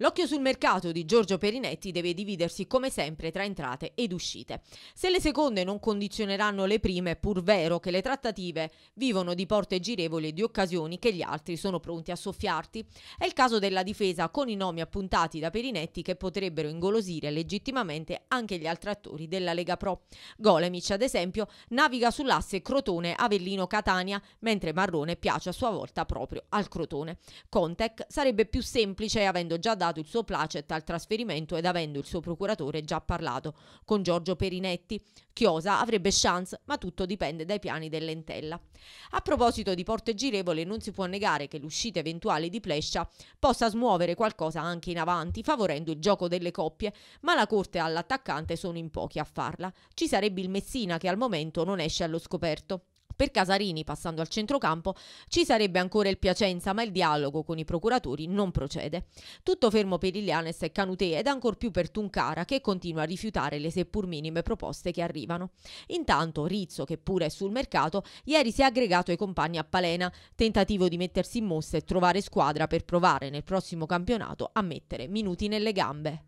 L'occhio sul mercato di Giorgio Perinetti deve dividersi come sempre tra entrate ed uscite. Se le seconde non condizioneranno le prime, è pur vero che le trattative vivono di porte girevoli e di occasioni che gli altri sono pronti a soffiarti. È il caso della difesa con i nomi appuntati da Perinetti che potrebbero ingolosire legittimamente anche gli altri attori della Lega Pro. Golemic, ad esempio, naviga sull'asse Crotone-Avellino-Catania, mentre Marrone piace a sua volta proprio al Crotone. Contec sarebbe più semplice avendo già dato dato il suo placet al trasferimento ed avendo il suo procuratore già parlato con Giorgio Perinetti. Chiosa avrebbe chance, ma tutto dipende dai piani dell'entella. A proposito di porte girevole, non si può negare che l'uscita eventuale di Plescia possa smuovere qualcosa anche in avanti, favorendo il gioco delle coppie, ma la corte all'attaccante sono in pochi a farla. Ci sarebbe il Messina che al momento non esce allo scoperto. Per Casarini, passando al centrocampo, ci sarebbe ancora il Piacenza, ma il dialogo con i procuratori non procede. Tutto fermo per Ilianes e Canute ed ancor più per Tuncara, che continua a rifiutare le seppur minime proposte che arrivano. Intanto Rizzo, che pure è sul mercato, ieri si è aggregato ai compagni a Palena, tentativo di mettersi in mossa e trovare squadra per provare nel prossimo campionato a mettere minuti nelle gambe.